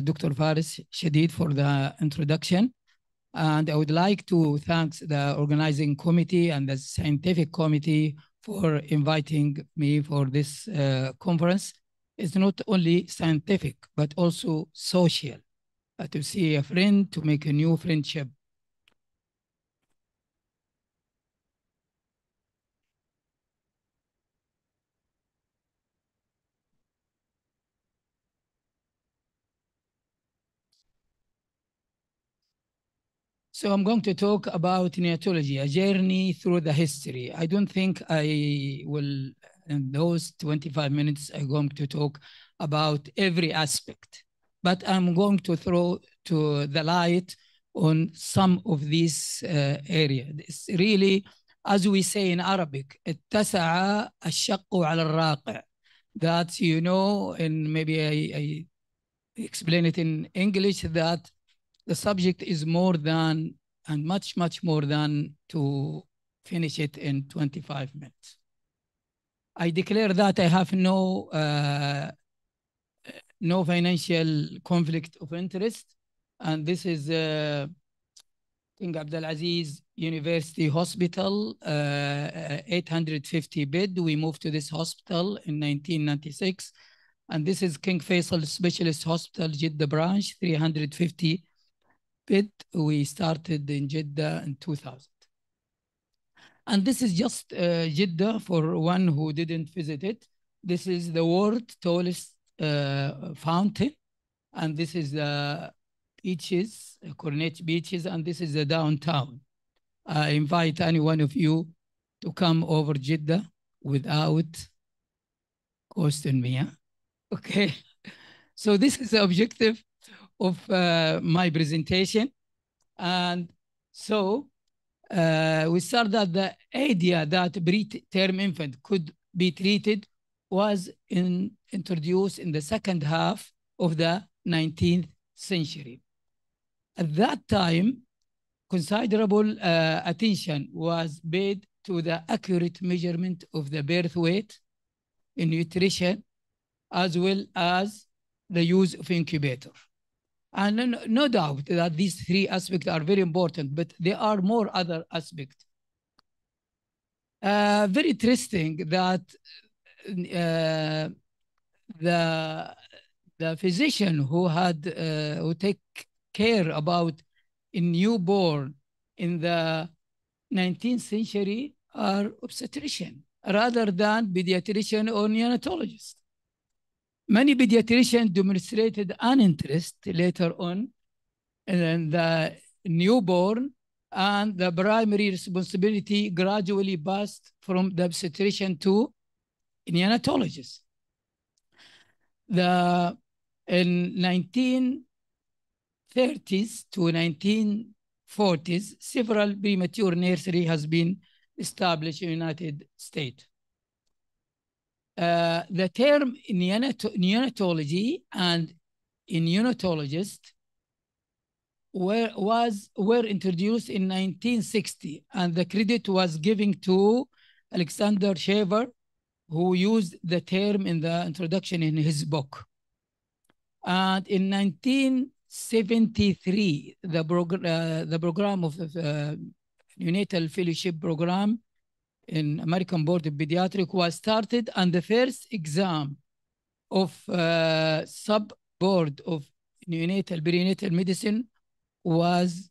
Dr. Faris Shadid for the introduction. And I would like to thank the organizing committee and the scientific committee for inviting me for this uh, conference. It's not only scientific, but also social, uh, to see a friend, to make a new friendship. So I'm going to talk about neotology, a journey through the history. I don't think I will, in those 25 minutes, I'm going to talk about every aspect, but I'm going to throw to the light on some of these uh, areas. It's really, as we say in Arabic, اتسع الشق على الراقع. That you know, and maybe I, I explain it in English that the subject is more than and much, much more than to finish it in 25 minutes. I declare that I have no uh, no financial conflict of interest, and this is uh, King Abdulaziz University Hospital, uh, 850 bed. We moved to this hospital in 1996, and this is King Faisal Specialist Hospital Jeddah branch, 350 we started in Jeddah in 2000. And this is just uh, Jeddah for one who didn't visit it. This is the world's tallest uh, fountain. And this is the beaches, uh, Corniche beaches, and this is the downtown. I invite any one of you to come over Jeddah without costing me. Yeah? Okay. So this is the objective of uh, my presentation. And so uh, we started the idea that preterm infant could be treated was in, introduced in the second half of the 19th century. At that time, considerable uh, attention was paid to the accurate measurement of the birth weight in nutrition, as well as the use of incubator. And no, no doubt that these three aspects are very important, but there are more other aspects. Uh, very interesting that uh, the the physician who had uh, who take care about a newborn in the 19th century are obstetrician rather than pediatrician or neonatologist Many pediatricians demonstrated an interest later on in the newborn and the primary responsibility gradually passed from the obstetrician to neonatologist. The in 1930s to 1940s, several premature nursery has been established in United States. Uh, the term neonato neonatology and neonatologist were, was, were introduced in 1960, and the credit was given to Alexander Shaver, who used the term in the introduction in his book. And in 1973, the, uh, the program of the uh, neonatal fellowship program in American Board of Pediatric was started and the first exam of uh, sub board of neonatal perinatal medicine was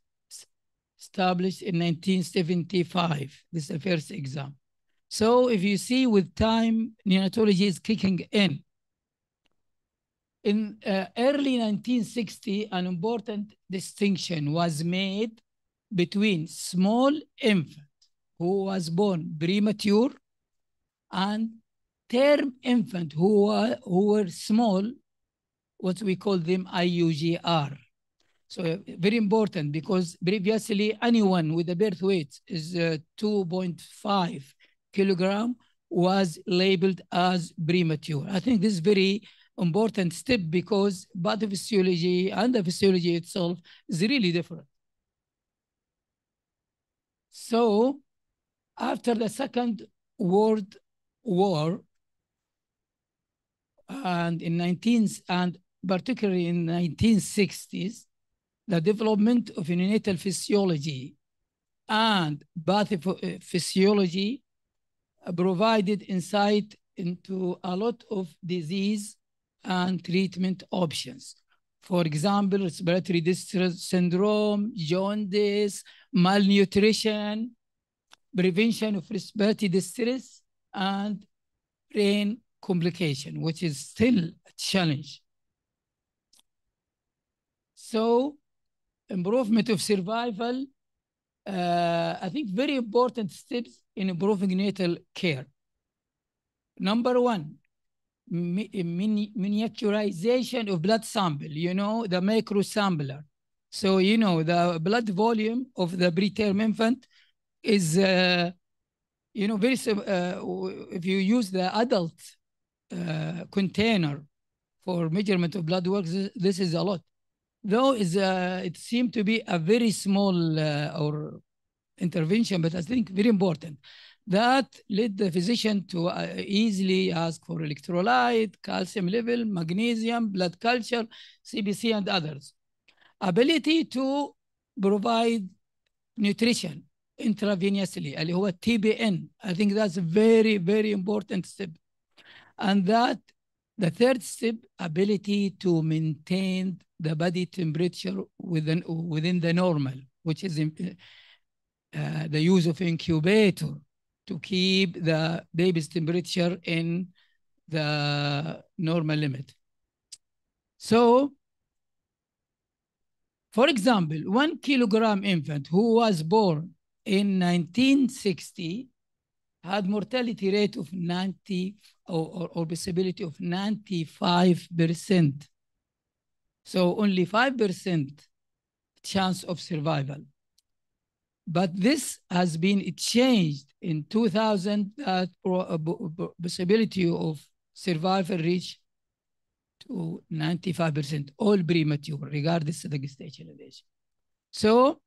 established in 1975. This is the first exam. So if you see with time, neonatology is kicking in. In uh, early 1960, an important distinction was made between small infant who was born premature and term infant who were, who were small, what we call them IUGR. So very important because previously anyone with a birth weight is uh, 2.5 kilogram was labeled as premature. I think this is very important step because physiology and the physiology itself is really different. So after the Second World War, and in 19 and particularly in 1960s, the development of neonatal physiology and pathophysiology uh, provided insight into a lot of disease and treatment options. For example, respiratory distress syndrome, jaundice, malnutrition, prevention of respiratory distress and brain complication, which is still a challenge. So improvement of survival, uh, I think very important steps in improving natal care. Number one, mini miniaturization of blood sample, you know, the micro sampler, So, you know, the blood volume of the preterm infant is uh, you know very uh, if you use the adult uh, container for measurement of blood work this is a lot though is uh, it seemed to be a very small uh, or intervention but i think very important that led the physician to uh, easily ask for electrolyte calcium level magnesium blood culture cbc and others ability to provide nutrition intravenously اللي هو تي I think that's very very important step and that the third step ability to maintain the body temperature within within the normal which is uh, the use of incubator to keep the baby's temperature in the normal limit so for example, one kilogram infant who was born in 1960 had mortality rate of 90 or, or, or disability of 95%. So only 5% chance of survival. But this has been changed in 2000 that possibility uh, of survival reached to 95%, all premature, regardless of the gestational age. So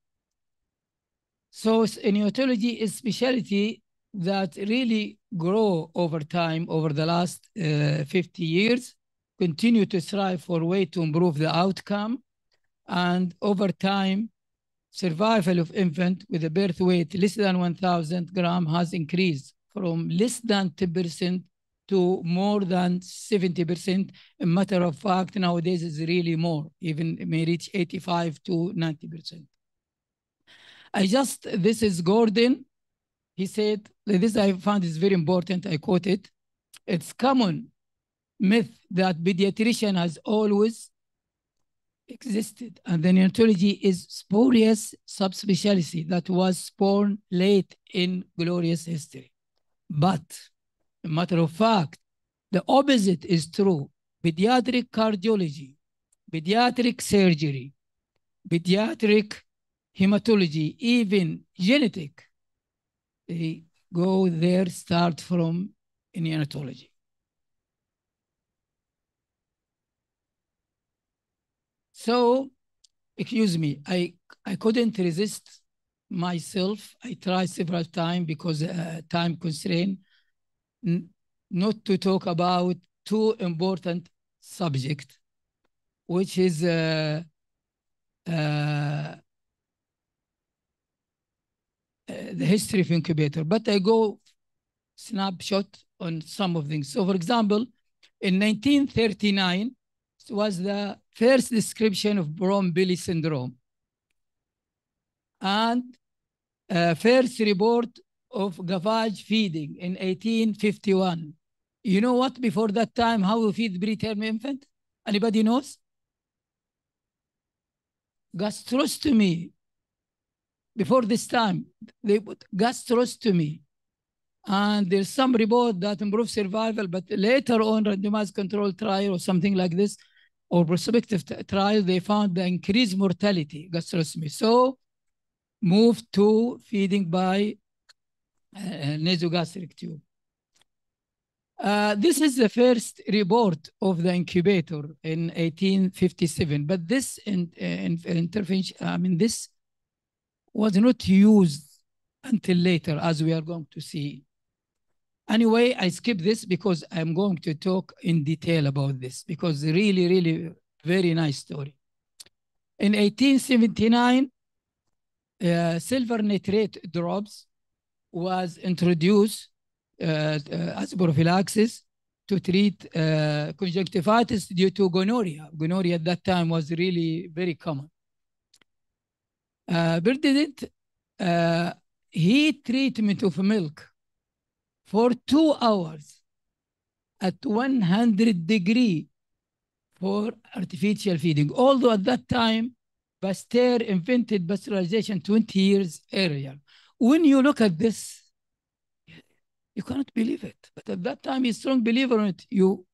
so neonatology is specialty that really grow over time over the last uh, 50 years, continue to strive for way to improve the outcome. And over time, survival of infant with a birth weight less than 1,000 gram has increased from less than 10% to more than 70%. A matter of fact, nowadays is really more, even may reach 85 to 90%. I just, this is Gordon. He said, this I found is very important. I quote it. It's common myth that pediatrician has always existed and the neonatology is spurious subspecialty that was born late in glorious history. But matter of fact, the opposite is true. Pediatric cardiology, pediatric surgery, pediatric hematology, even genetic, they go there, start from neonatology. So, excuse me, I, I couldn't resist myself. I tried several times because uh, time constraint, not to talk about two important subject, which is uh, uh, uh, the history of incubator, but I go snapshot on some of things. So for example, in 1939 was the first description of brom billy syndrome and uh, first report of gavage feeding in 1851. You know what, before that time, how we feed preterm infant? Anybody knows? Gastrostomy before this time, they put gastrostomy. And there's some report that improves survival, but later on randomized control trial or something like this, or prospective trial, they found the increased mortality, gastrostomy. So moved to feeding by uh, nasogastric tube. Uh, this is the first report of the incubator in 1857, but this in, uh, in, intervention, I mean, this was not used until later, as we are going to see. Anyway, I skip this because I'm going to talk in detail about this because really, really very nice story. In 1879, uh, silver nitrate drops was introduced uh, uh, as prophylaxis to treat uh, conjunctivitis due to gonorrhea. Gonorrhea at that time was really very common uh, eh, Bernadette uh, heat treatment of milk for two hours at 100 degree for artificial feeding. Although at that time, Pasteur invented pasteurization 20 years earlier. When you look at this, you cannot believe it. But at that time, he's strong believer in it. You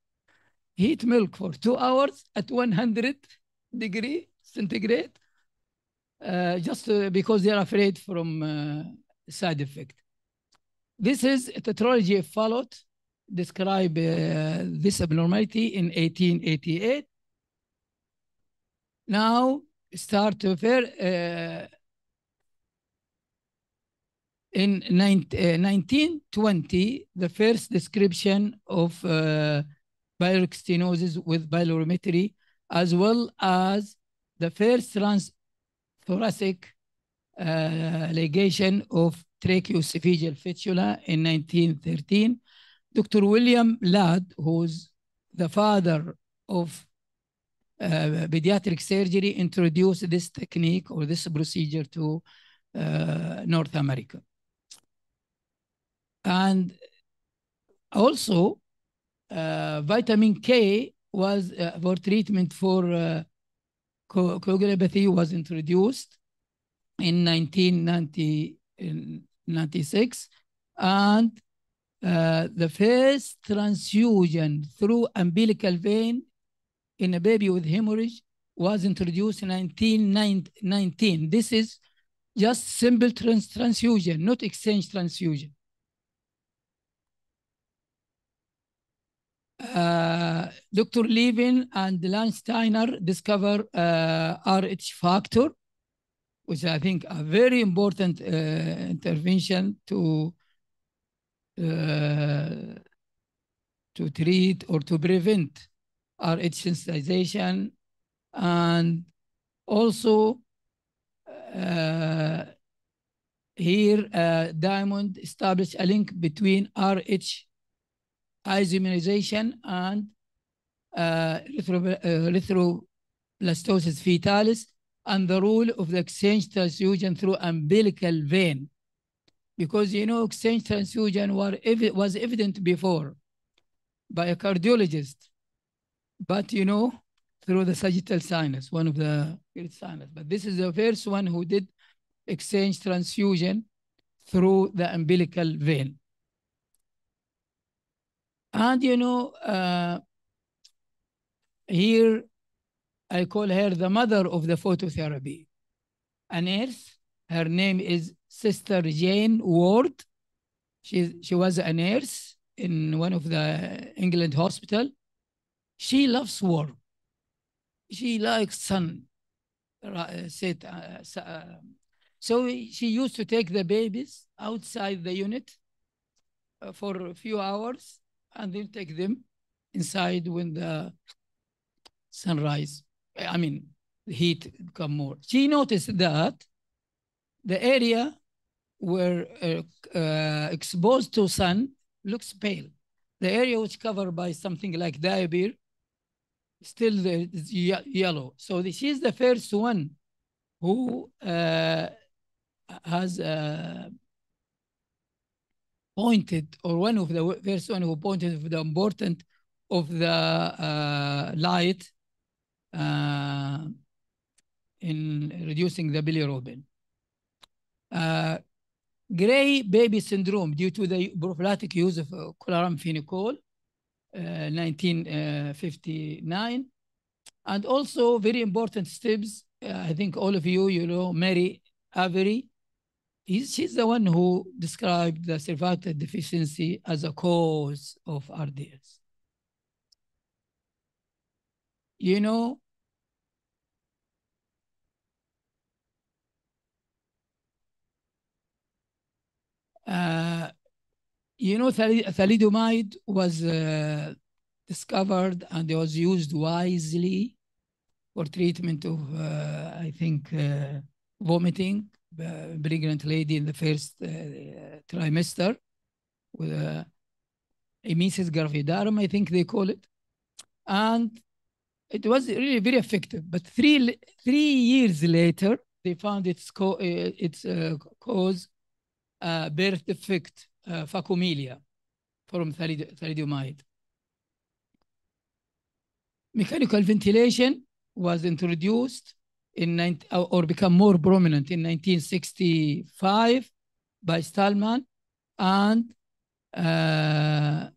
heat milk for two hours at 100 degree centigrade uh, just uh, because they are afraid from uh, side effect. This is a tetralogy of Fallot describe this abnormality in 1888. Now start to refer in 1920, the first description of uh, stenosis with bilirubin as well as the first trans thoracic uh, ligation of tracheoesophageal fistula in 1913. Dr. William Ladd, who's the father of uh, pediatric surgery, introduced this technique or this procedure to uh, North America. And also, uh, vitamin K was uh, for treatment for uh, coagulopathy was introduced in 1996, and uh, the first transfusion through umbilical vein in a baby with hemorrhage was introduced in 1919. This is just simple trans transfusion, not exchange transfusion. Uh, Dr. Levin and Landsteiner discover uh, RH factor, which I think a very important uh, intervention to uh, to treat or to prevent RH sensitization, and also uh, here Diamond established a link between RH isomerization and uh, erythroblastosis uh, fetalis and the role of the exchange transfusion through umbilical vein. Because, you know, exchange transfusion were ev was evident before by a cardiologist. But, you know, through the sagittal sinus, one of the sinus. But this is the first one who did exchange transfusion through the umbilical vein. And you know, uh, here I call her the mother of the phototherapy. A nurse, her name is Sister Jane Ward. She, she was a nurse in one of the England hospital. She loves war. She likes sun. Uh, set, uh, uh, so she used to take the babies outside the unit for a few hours and then take them inside when the sunrise, I mean, heat become more. She noticed that the area where uh, uh, exposed to sun looks pale. The area which covered by something like diabir still the, yellow. So this is the first one who uh, has uh, pointed, or one of the first one who pointed of the important of the uh, light uh, in reducing the bilirubin. Uh, gray baby syndrome due to the prophylactic use of uh, chloramphenicol, 1959, uh, uh, and also very important steps. I think all of you, you know, Mary Avery, He's, she's the one who described the cervical deficiency as a cause of RDS. You know, uh, you know, thalidomide was uh, discovered and it was used wisely for treatment of, uh, I think, uh, vomiting pregnant uh, lady in the first uh, trimester with uh, a emesis gravidarum, I think they call it. And it was really very effective. But three, three years later, they found its, co its uh, cause uh, birth defect, uh, from thalid thalidomide. Mechanical ventilation was introduced in 19, or become more prominent in 1965 by Stallman and uh,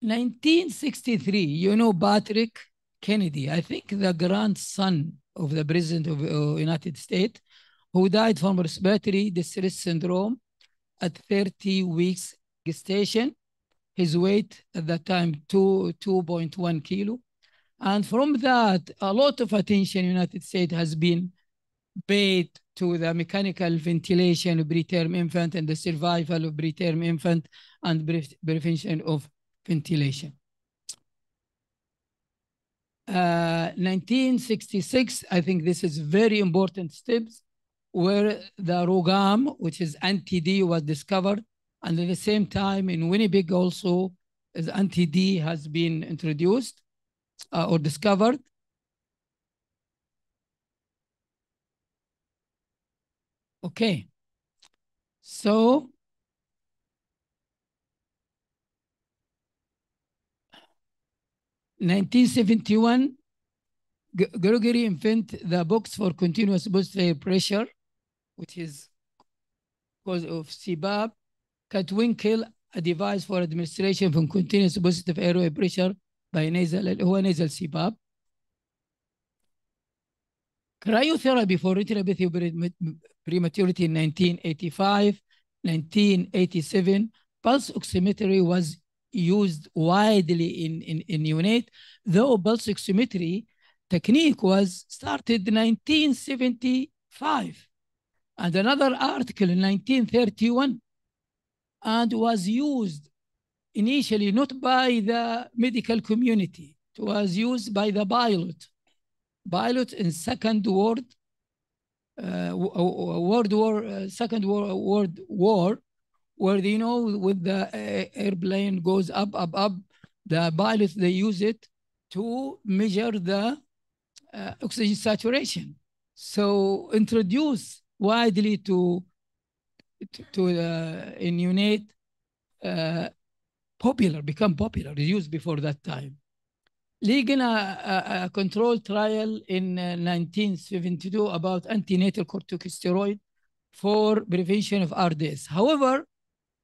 1963, you know, Patrick Kennedy, I think the grandson of the president of uh, United States, who died from respiratory distress syndrome at 30 weeks gestation. His weight at that time, 2.1 kilo. And from that, a lot of attention United States has been paid to the mechanical ventilation of preterm infant and the survival of preterm infant and prevention of ventilation. Uh, 1966, I think this is very important steps where the Rogam, which is anti-D, was discovered. And at the same time in Winnipeg also, anti-D has been introduced uh, or discovered. Okay. So, nineteen seventy one, Gregory invented the box for continuous atmosphere pressure, which is cause of CBAP. Catwinkle, a device for administration from continuous positive airway pressure by nasal هو nasal CPAP cryotherapy for retinopathy prematurity in 1985 1987 pulse oximetry was used widely in, in, in UNIT, though pulse oximetry technique was started 1975 and another article in 1931 and was used initially not by the medical community. It was used by the pilot. Pilot in Second World uh, World War, uh, Second World, World War, where you know with the airplane goes up, up, up. The pilot they use it to measure the uh, oxygen saturation. So introduced widely to to, the in UNIT uh, popular, become popular, used before that time. Leading a, uh, a, uh, a uh, controlled trial in 1972 about antenatal corticosteroid for prevention of RDS. However,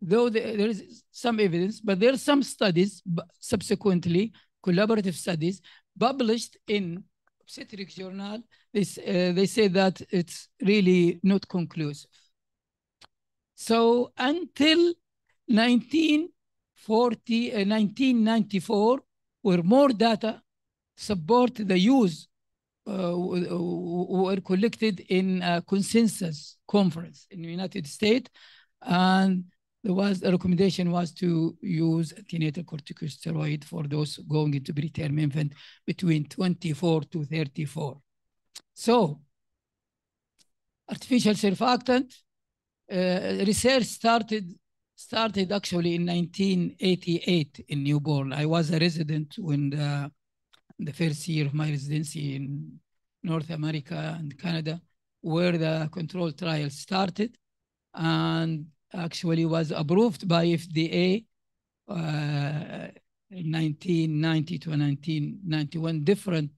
though there is some evidence, but there are some studies subsequently, collaborative studies, published in obstetric journal, they, uh, they say that it's really not conclusive. So until 19 40, uh, 1994, where more data support the use uh, were collected in a consensus conference in the United States. And there was a recommendation was to use antenatal corticosteroid for those going into preterm infant between 24 to 34. So artificial surfactant uh, research started started actually in 1988 in Newborn. I was a resident when the, the first year of my residency in North America and Canada, where the control trial started and actually was approved by FDA uh, in 1990 to 1991, different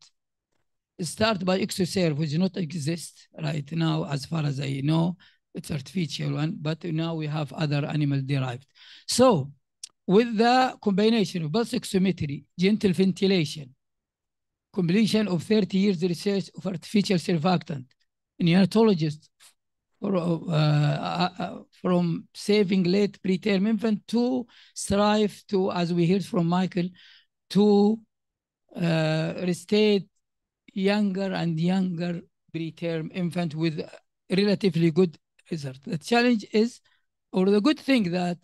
start by Exoserve, which does not exist right now, as far as I know it's artificial one, but now we have other animal derived. So with the combination of pulse oximetry, gentle ventilation, completion of 30 years research of artificial surfactant, neonatologists for, uh, uh, uh, from saving late preterm infant to strive to, as we heard from Michael, to uh, restate younger and younger preterm infant with relatively good the challenge is, or the good thing that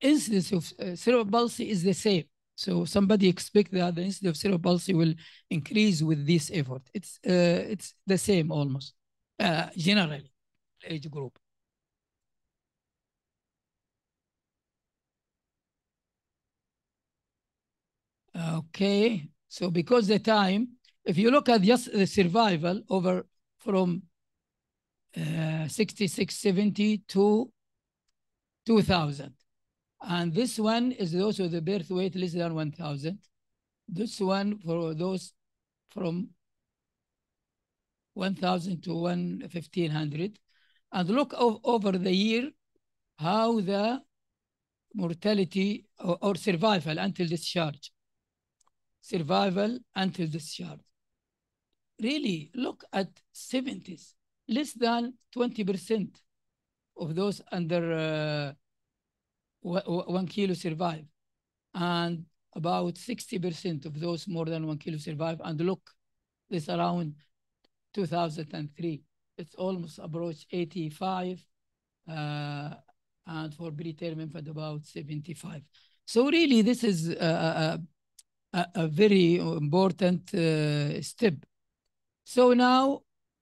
incidence of uh, cerebral palsy is the same. So somebody expect that the incidence of cerebral palsy will increase with this effort. It's uh, it's the same almost uh, generally age group. Okay, so because the time, if you look at just the survival over from uh, 6670 to 2000. And this one is also the birth weight less than 1000. This one for those from 1000 to 1500. And look over the year how the mortality or, or survival until discharge. Survival until discharge. Really, look at 70s less than 20% of those under uh, one kilo survive. And about 60% of those more than one kilo survive. And look, this around 2003. It's almost approached 85, uh, and for preterm infant about 75. So really, this is a, a, a very important uh, step. So now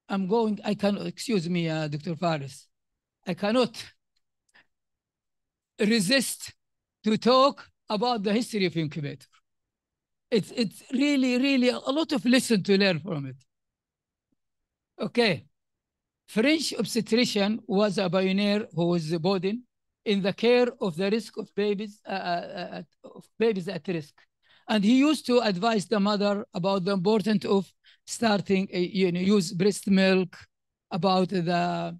I'm going, I cannot, excuse me, uh, Dr. Faris, I cannot resist to talk about the history of incubator. It's, it's really, really a lot of lesson to learn from it. Okay. French obstetrician was a pioneer who was born in the care of the risk of babies, uh, uh, uh, of babies at risk. And he used to advise the mother about the importance of starting, uh, you know, use breast milk, about the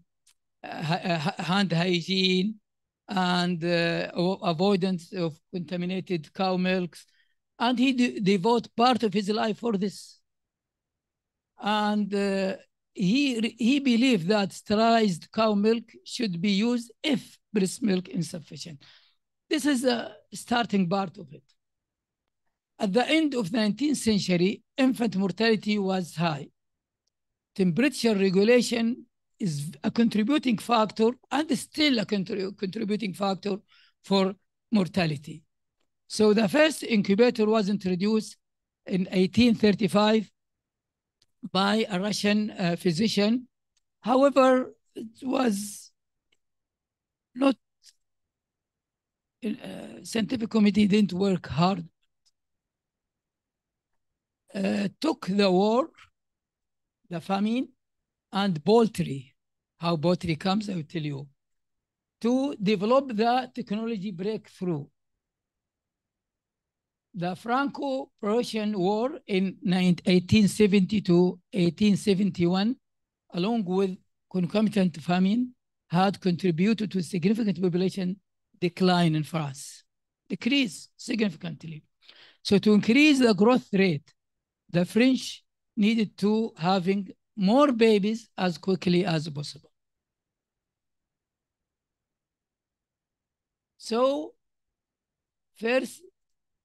uh, uh, hand hygiene and avoidance of contaminated cow milks. And he de part of his life for this. And he he believed that sterilized cow milk should be used if breast milk insufficient. This is a starting part of it. At the end of the 19th century, infant mortality was high. Temperature regulation is a contributing factor and still a contributing factor for mortality. So the first incubator was introduced in 1835 by a Russian uh, physician. However, it was not, uh, scientific committee didn't work hard uh, took the war, the famine, and poultry. How poultry comes, I will tell you. To develop the technology breakthrough. The Franco-Prussian War in 1870-1871, along with concomitant famine, had contributed to significant population decline in France, decrease significantly. So to increase the growth rate the French needed to having more babies as quickly as possible. So first,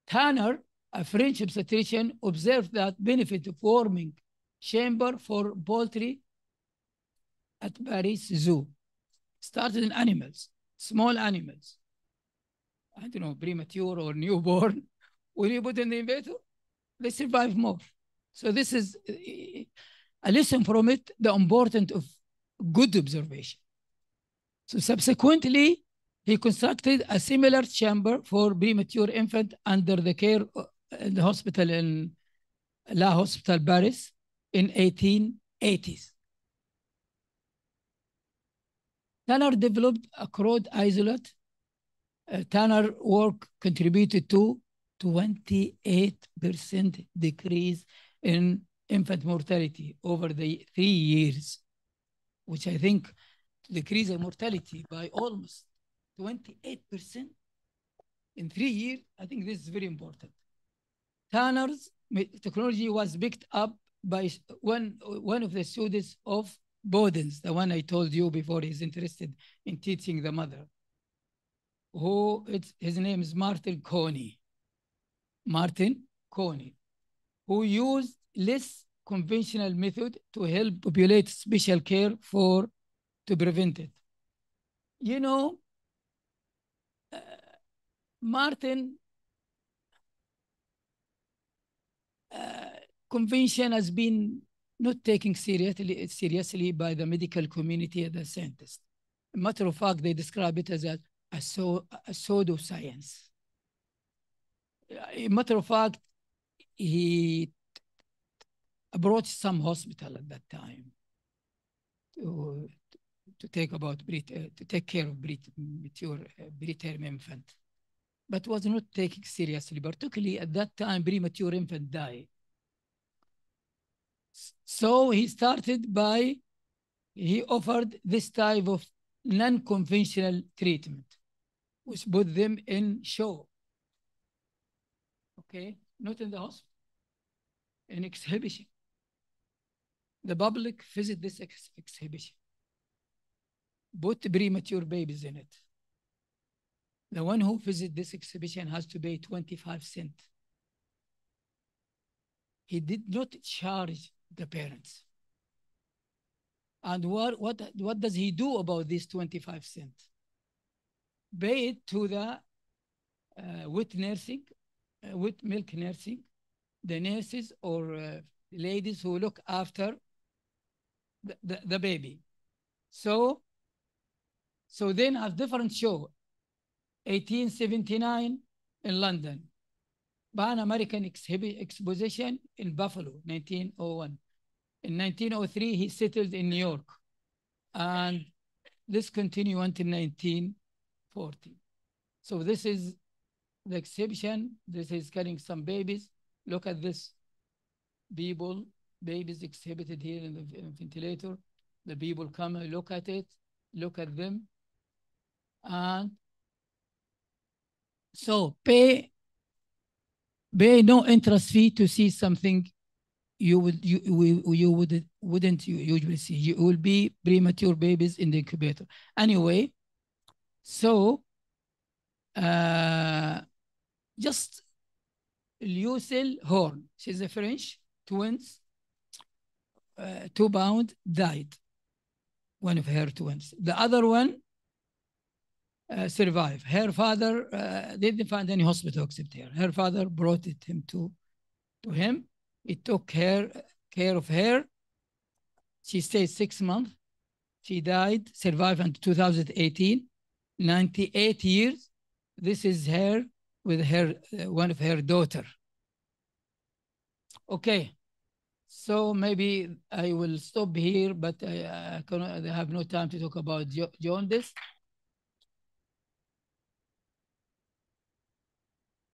Tanner, a French obstetrician, observed that benefit of warming chamber for poultry at Paris Zoo. Started in animals, small animals. I don't know, premature or newborn. When you put in the incubator, they survive more. So this is a uh, lesson from it, the importance of good observation. So subsequently, he constructed a similar chamber for premature infant under the care uh, in the hospital in La Hospital Paris in 1880s. Tanner developed a crowd isolate. Uh, Tanner work contributed to 28% decrease in infant mortality over the three years, which I think decreased the mortality by almost 28% in three years. I think this is very important. Tanner's technology was picked up by one, one of the students of Bodens, the one I told you before is interested in teaching the mother, who it's, his name is Martin Coney. Martin Coney who used less conventional method to help populate special care for to prevent it. You know, uh, Martin uh, convention has been not taken seriously, seriously by the medical community and the scientists. matter of fact, they describe it as a, a, so, a pseudo science. A uh, matter of fact, he approached some hospital at that time to, to take about uh, to take care of mature preterm uh, infant, but was not taking seriously. Particularly at that time, premature infant died. So he started by he offered this type of non-conventional treatment, which put them in show. Okay not in the hospital, an exhibition. The public visit this ex exhibition, put premature babies in it. The one who visit this exhibition has to pay 25 cents. He did not charge the parents. And what, what, what does he do about this 25 cents? Pay it to the uh, nursing uh, with milk nursing, the nurses or uh, ladies who look after the, the, the, baby. So, so then a different show, 1879 in London, Pan American Exhib Exposition in Buffalo, 1901. In 1903, he settled in New York. And this continued until 1940. So this is the exhibition. this is carrying some babies. Look at this. People, babies exhibited here in the ventilator. The people come and look at it, look at them. And so pay pay no interest fee to see something you would you you, you would wouldn't usually see. You will be premature babies in the incubator. Anyway, so uh, just Lucille Horn. She's a French twins, uh, two bound died. One of her twins. The other one uh, survived. Her father uh, didn't find any hospital except her. Her father brought it him to, to him. He took care, care of her. She stayed six months. She died, survived until 2018, 98 years. This is her with her uh, one of her daughter. Okay, so maybe I will stop here, but I, I, cannot, I have no time to talk about jaundice.